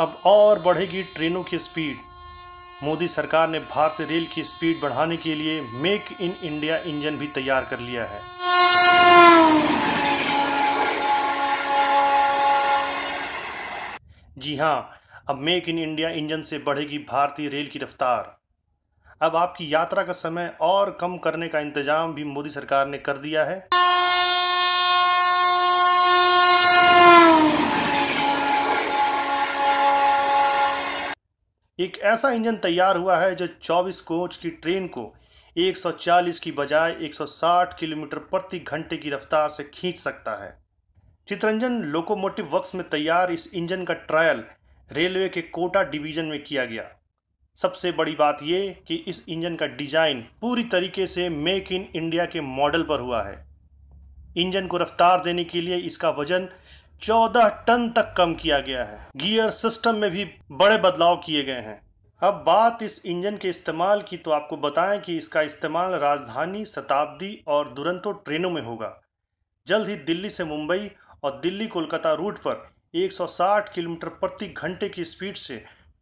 अब और बढ़ेगी ट्रेनों की स्पीड मोदी सरकार ने भारतीय रेल की स्पीड बढ़ाने के लिए मेक इन इंडिया इंजन भी तैयार कर लिया है जी हाँ अब मेक इन इंडिया इंजन से बढ़ेगी भारतीय रेल की रफ्तार अब आपकी यात्रा का समय और कम करने का इंतजाम भी मोदी सरकार ने कर दिया है एक ऐसा इंजन तैयार हुआ है जो 24 कोच की ट्रेन को 140 की बजाय 160 किलोमीटर प्रति घंटे की रफ्तार से खींच सकता है चित्रंजन लोकोमोटिव वर्क्स में तैयार इस इंजन का ट्रायल रेलवे के कोटा डिवीजन में किया गया सबसे बड़ी बात यह कि इस इंजन का डिजाइन पूरी तरीके से मेक इन इंडिया के मॉडल पर हुआ है इंजन को रफ्तार देने के लिए इसका वजन चौदह टन तक कम किया गया है गियर सिस्टम में भी बड़े बदलाव किए गए हैं अब बात इस इंजन के इस्तेमाल की तो आपको बताएं कि इसका इस्तेमाल राजधानी शताब्दी और दुरंतो ट्रेनों में होगा जल्द ही दिल्ली से मुंबई और दिल्ली कोलकाता रूट पर 160 किलोमीटर प्रति घंटे की स्पीड से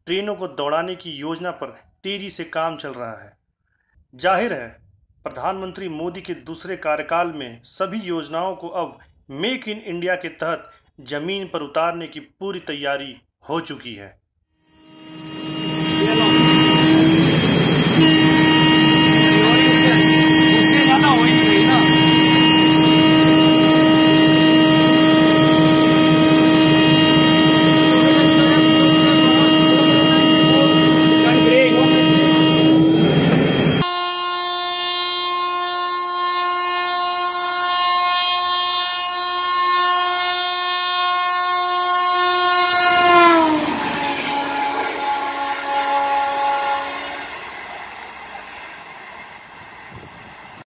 ट्रेनों को दौड़ाने की योजना पर तेजी से काम चल रहा है जाहिर है प्रधानमंत्री मोदी के दूसरे कार्यकाल में सभी योजनाओं को अब मेक इन इंडिया के तहत जमीन पर उतारने की पूरी तैयारी हो चुकी है